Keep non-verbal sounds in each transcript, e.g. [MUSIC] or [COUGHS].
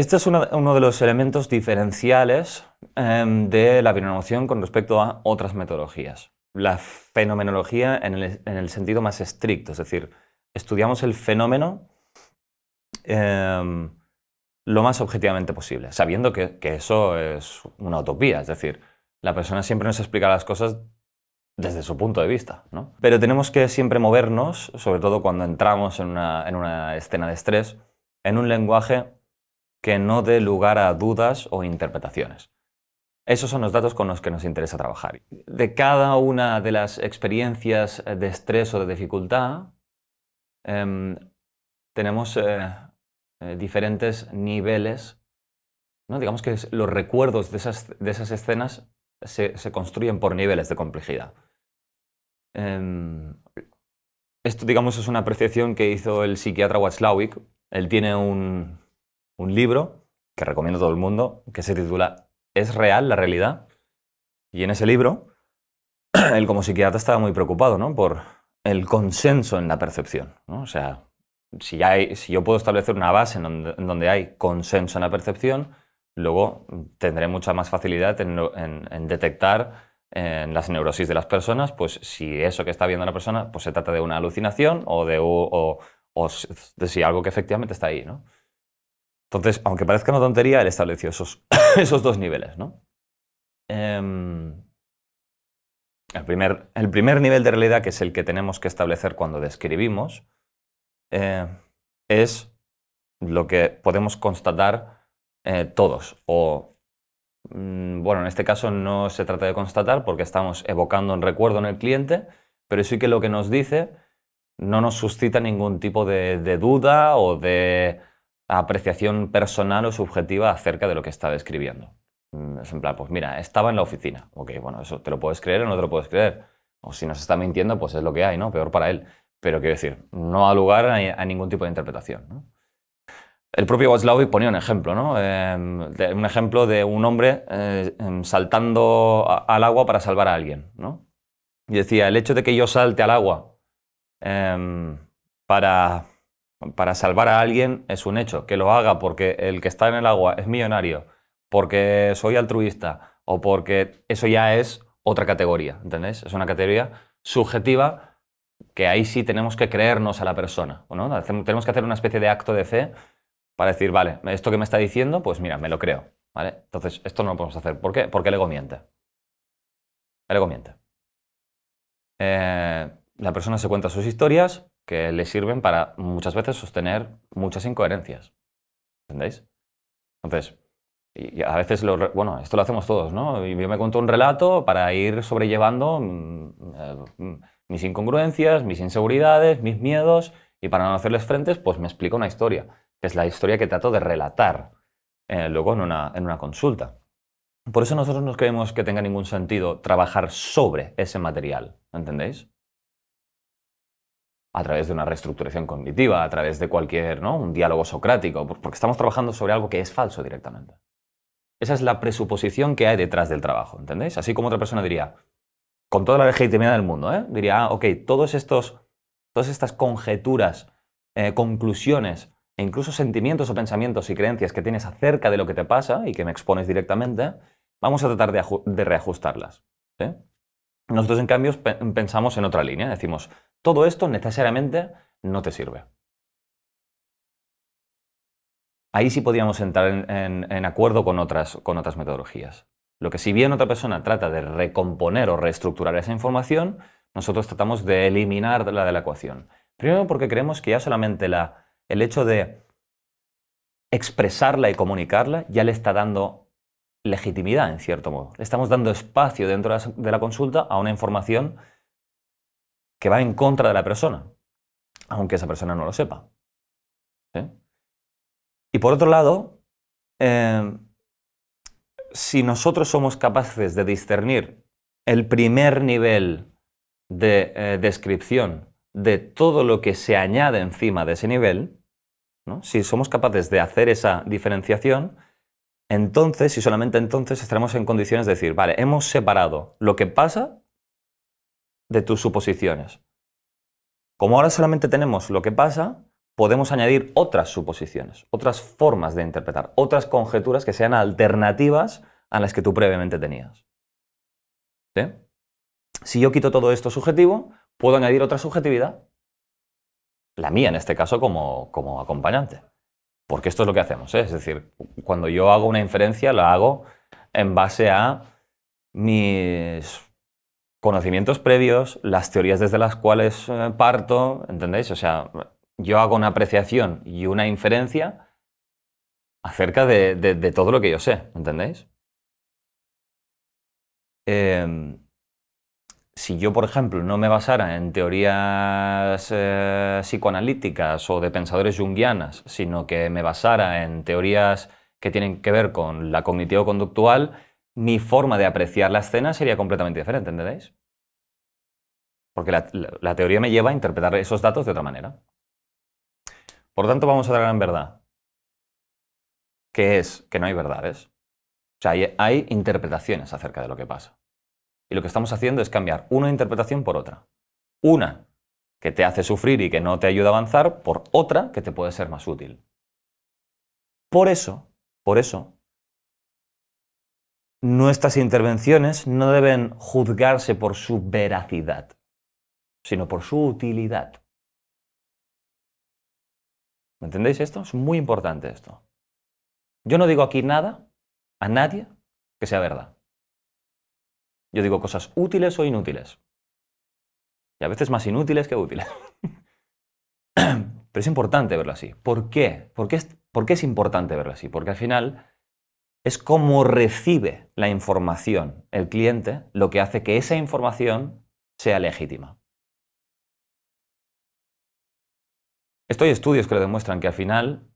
Este es uno de los elementos diferenciales em, de la binomoción con respecto a otras metodologías. La fenomenología en el, sentido más estricto, es decir, estudiamos el fenómeno em, lo más objetivamente posible, sabiendo que, eso es una utopía, es decir, la persona siempre nos explica las cosas desde su punto de vista, Pero tenemos que siempre movernos, sobre todo cuando entramos en una, en una escena de estrés, en un lenguaje que no dé lugar a dudas o interpretaciones. Esos son los datos con los que nos interesa trabajar. De cada una de las experiencias de estrés o de dificultad, em, tenemos eh, eh, diferentes niveles. ¿no? Digamos que los recuerdos de esas, escenas se, construyen por niveles de complejidad. Em, esto, digamos, es una apreciación que hizo el psiquiatra Watzlawick. Él tiene un, un libro que recomiendo a todo el mundo, que se titula ¿Es real la realidad? Y en ese libro, [CLEARS THROAT] él como psiquiatra estaba muy preocupado por el consenso en la percepción. O sea, si, hay, si, yo puedo establecer una base en donde, hay consenso en la percepción, luego tendré mucha más facilidad en, detectar en eh, las neurosis de las personas, pues si eso que está viendo la persona pues se trata de una alucinación o de, si algo que efectivamente está ahí. ¿no? Entonces, aunque parezca una tontería, él estableció esos, [COUGHS] esos dos niveles. ¿no? Em, el, primer, el, primer, nivel de realidad, que es el que tenemos que establecer cuando describimos, eh, es lo que podemos constatar eh, todos. O, mm, bueno, en este caso no se trata de constatar porque estamos evocando un recuerdo en el cliente, pero sí que lo que nos dice no nos suscita ningún tipo de duda o de apreciación personal o subjetiva acerca de lo que está describiendo. Mm, es en plan, pues mira, estaba en la oficina. Ok, bueno, eso te lo puedes creer o no te lo puedes creer. O si nos está mintiendo, pues es lo que hay, ¿no? Peor para él. Pero quiero decir, no da lugar a, ningún tipo de interpretación. El propio Watzlawick ponía un ejemplo, ¿no? Em, un ejemplo de un hombre eh, em, saltando al agua para salvar a alguien, ¿no? Y decía, el hecho de que yo salte al agua em, para para salvar a alguien es un hecho. Que lo haga porque el que está en el agua es millonario, porque soy altruista o porque eso ya es otra categoría, ¿entendéis? Es una categoría subjetiva que ahí sí tenemos que creernos a la persona, ¿no? Tenemos que hacer una especie de acto de fe para decir, vale, esto que me está diciendo, pues mira, me lo creo, ¿vale? Entonces, esto no lo podemos hacer. ¿Por qué? Porque el ego miente. El ego miente. Eh, la persona se cuenta sus historias, que le sirven para muchas veces sostener muchas incoherencias. ¿Entendéis? Entonces, a veces, bueno, esto lo hacemos todos, ¿no? Yo me cuento un relato para ir sobrellevando mm, eh, mm, mis incongruencias, mis inseguridades, mis miedos, y para no hacerles frentes, pues me explico una historia, que es la historia que trato de relatar eh, luego en una, en una consulta. Por eso nosotros no creemos que tenga ningún sentido trabajar sobre ese material, ¿entendéis? a través de una reestructuración cognitiva, a través de cualquier, ¿no? Un diálogo socrático, porque estamos trabajando sobre algo que es falso directamente. Esa es la presuposición que hay detrás del trabajo, ¿entendéis? Así como otra persona diría, con toda la legitimidad del mundo, ¿eh? diría, ah, ok, todos estos, todas estas conjeturas, eh, conclusiones e incluso sentimientos o pensamientos y creencias que tienes acerca de lo que te pasa y que me expones directamente, vamos a tratar de, reajustarlas. Nosotros, en cambio, pensamos en otra línea, decimos, todo esto necesariamente no te sirve. Ahí sí podíamos entrar en, acuerdo con otras, metodologías. Lo que si bien otra persona trata de recomponer o reestructurar esa información, nosotros tratamos de la de la ecuación. Primero porque creemos que ya solamente el hecho de expresarla y comunicarla ya le está dando legitimidad, en cierto modo. Le estamos dando espacio dentro de la consulta a una información que va en contra de la persona, aunque esa persona no lo sepa. Y por otro lado, em, si nosotros somos capaces de discernir el primer nivel de eh, descripción de todo lo que se añade encima de ese nivel, si somos capaces de hacer esa diferenciación, entonces y solamente entonces estaremos en condiciones de decir, vale, hemos separado lo que pasa de tus suposiciones. Como ahora solamente tenemos lo que pasa, podemos añadir otras suposiciones, otras formas de interpretar, otras conjeturas que sean alternativas a las que tú previamente tenías. Si yo quito todo esto subjetivo, puedo añadir otra subjetividad, la mía en este caso como, como acompañante. Porque esto es lo que hacemos, ¿eh? es decir, cuando yo hago una inferencia la hago en base a mis conocimientos previos, las teorías desde las cuales eh, parto, ¿entendéis? O sea, yo hago una apreciación y una inferencia acerca de, todo lo que yo sé, ¿entendéis? Em, si yo, por ejemplo, no me basara en teorías eh, psicoanalíticas o de pensadores junguianas, sino que me basara en teorías que tienen que ver con la cognitivo-conductual, mi forma de apreciar la escena sería completamente diferente, ¿entendéis? Porque la, teoría me lleva a interpretar esos datos de otra manera. Por tanto, vamos a la gran verdad, que es que no hay verdades. O sea, hay interpretaciones acerca de lo que pasa. Y lo que estamos haciendo es cambiar una interpretación por otra. Una que te hace sufrir y que no te ayuda a avanzar por otra que te puede ser más útil. Por eso, por eso, nuestras intervenciones no deben juzgarse por su veracidad, sino por su utilidad. ¿Me entendéis esto? Es muy importante esto. Yo no digo aquí nada a nadie que sea verdad. Yo digo cosas útiles o inútiles. Y a veces más inútiles que útiles. [LAUGHS] Pero es importante verlo así. ¿Por qué? ¿Por qué, es, es importante verlo así? Porque al final es cómo recibe la información el cliente lo que hace que esa información sea legítima. Estoy estudios que lo demuestran que al final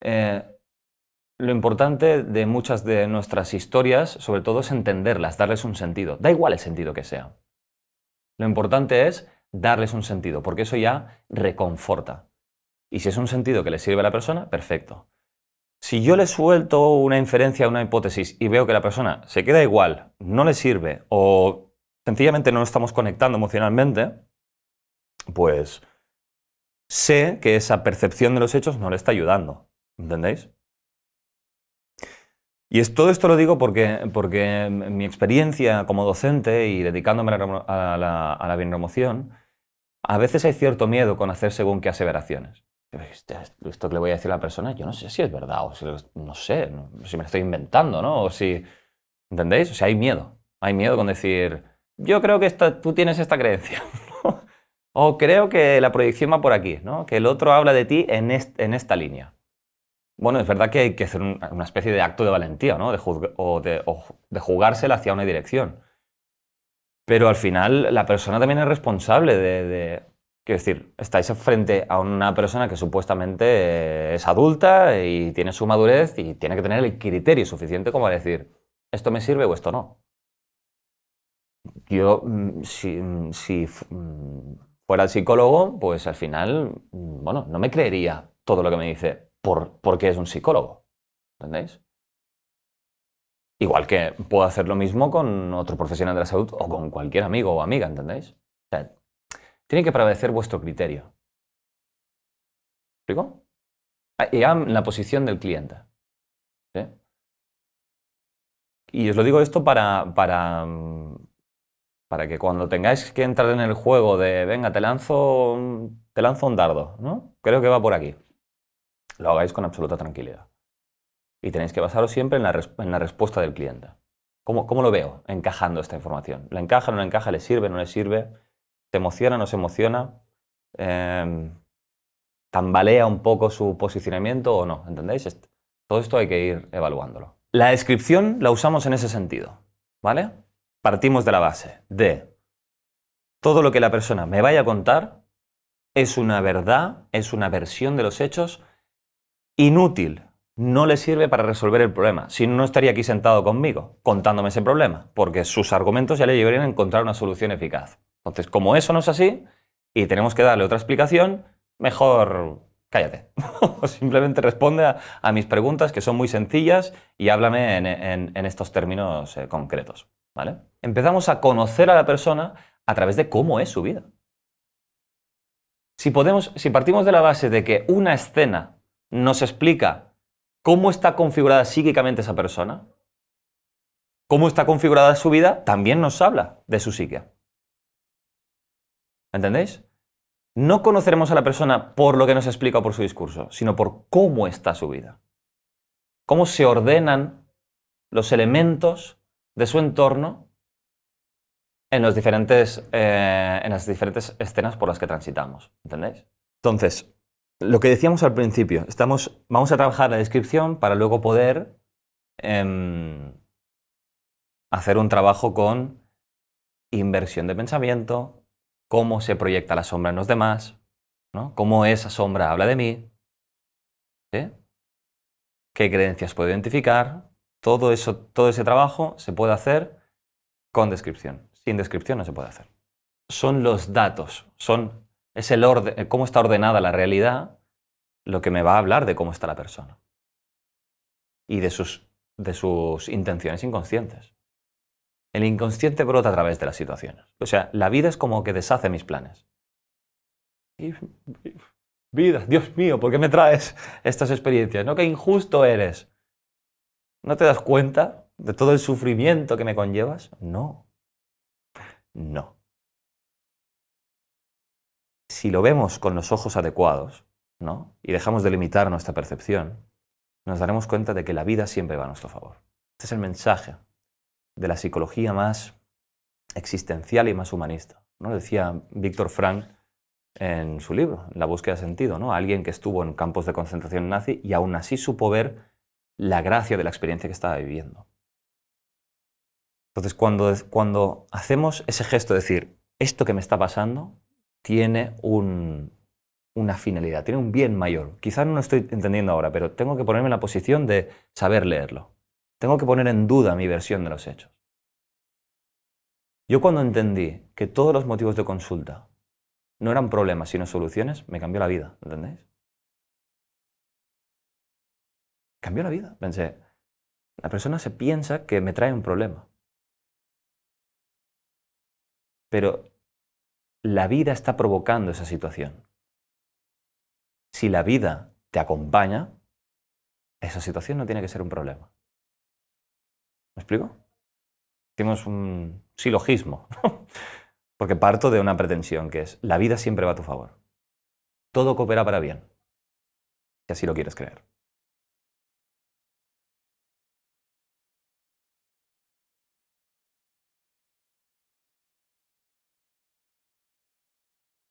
eh, lo importante de muchas de nuestras historias, sobre todo, es entenderlas, darles un sentido. Da igual el sentido que sea. Lo importante es darles un sentido, porque eso ya reconforta. Y si es un sentido que le sirve a la persona, perfecto. Si yo le suelto una inferencia, una hipótesis y veo que la persona se queda igual, no le sirve o sencillamente no estamos conectando emocionalmente, pues sé que esa percepción de los hechos no le está ayudando. ¿Entendéis? Y es, todo esto lo digo porque, porque mi experiencia como docente y dedicándome a la, a a veces hay cierto miedo con hacer según qué aseveraciones esto que le voy a decir a la persona, yo no sé si es verdad, o si, no sé, si me estoy inventando, ¿no? O si, ¿entendéis? O sea, hay miedo, hay miedo con decir, yo creo que tú tienes esta creencia, [LAUGHS] o creo que la proyección va por aquí, ¿no? Que el otro habla de ti en, esta línea. Bueno, es verdad que hay que hacer una especie de acto de valentía, ¿no? De o, de, jugársela hacia una dirección. Pero al final la persona también es responsable de Quiero decir, estáis frente a una persona que supuestamente eh, es adulta y tiene su madurez y tiene que tener el criterio suficiente como decir, esto me sirve o esto no. Yo, mm, si, mm, mm, fuera el psicólogo, pues al final, bueno, no me creería todo lo que me dice por, porque es un psicólogo. ¿Entendéis? Igual que puedo hacer lo mismo con otro profesional de la salud o con cualquier amigo o amiga, ¿entendéis? Tiene que prevalecer vuestro criterio. ¿Explico? Ah, y la posición del cliente. Y os lo digo esto para, mm, para, que cuando tengáis que entrar en el juego de, venga, te lanzo, un, te lanzo un dardo, ¿no? Creo que va por aquí. Lo hagáis con absoluta tranquilidad. Y tenéis que basaros siempre en la, respuesta del cliente. ¿Cómo, ¿Cómo, lo veo encajando esta información? ¿La encaja, no la encaja? ¿Le sirve, no le sirve? ¿Te emociona, no se emociona, em, tambalea un poco su posicionamiento o no, ¿entendéis? Todo esto hay que ir evaluándolo. La descripción la usamos en ese sentido, ¿vale? Partimos de la base de todo lo que la persona me vaya a contar es una verdad, es una versión de los hechos inútil, no le sirve para resolver el problema. Si no, no estaría aquí sentado conmigo contándome ese problema, porque sus argumentos ya le llevarían a encontrar una solución eficaz. Entonces, como eso no es así y tenemos que darle otra explicación, mejor cállate. o [LAUGHS] simplemente responde a, mis preguntas que son muy sencillas y háblame en, estos términos eh, concretos. ¿vale? Empezamos a conocer a la persona a través de cómo es su vida. Si, podemos, si partimos de la base de que una escena nos explica cómo está configurada psíquicamente esa persona, cómo está configurada su vida, también nos habla de su psique. ¿Entendéis? No conoceremos a la persona por lo que nos explica o por su discurso, sino por cómo está su vida. Cómo se ordenan los elementos de su entorno en, eh, las diferentes escenas por las que transitamos. ¿Entendéis? Entonces, lo que decíamos al principio, estamos, vamos a trabajar la descripción para luego poder em, hacer un trabajo con inversión de pensamiento, cómo se proyecta la sombra en los demás, cómo esa sombra habla de mí, qué creencias puedo identificar. Todo, ese trabajo se puede hacer con descripción. Sin descripción no se puede hacer. Son los datos, son, es el orden, eh, cómo está ordenada la realidad lo que me va a hablar de cómo está la persona y de sus intenciones inconscientes. El inconsciente brota a través de las situaciones. O sea, la vida es como que deshace mis planes. vida, Dios mío, ¿por qué me traes estas experiencias? No, qué injusto eres. ¿No te das cuenta de todo el sufrimiento que me conllevas? No. No. Si lo vemos con los ojos adecuados, ¿no? Y dejamos de limitar nuestra percepción, nos daremos cuenta de que la vida siempre va a nuestro favor. Este es el mensaje de la psicología más existencial y más humanista. ¿no? Decía Víctor Frank en su libro, La búsqueda de sentido, ¿no? alguien que estuvo en campos de concentración nazi y aún así supo ver la gracia de la experiencia que estaba viviendo. Entonces, cuando, hacemos ese gesto de decir, esto que me está pasando tiene una finalidad, tiene un bien mayor. Quizás no lo estoy entendiendo ahora, pero tengo que ponerme en la posición de saber leerlo. Tengo que poner en duda mi versión de los hechos. Yo cuando entendí que todos los motivos de consulta no eran problemas, sino soluciones, me cambió la vida, ¿entendéis? Cambió la vida. Pensé, la persona se piensa que me trae un problema. Pero la vida está provocando esa situación. Si la vida te acompaña, esa situación no tiene que ser un problema. ¿Me explico? Hicimos un silogismo, [LAUGHS] porque parto de una pretensión que es, la vida siempre va a tu favor. Todo coopera para bien, si así lo quieres creer.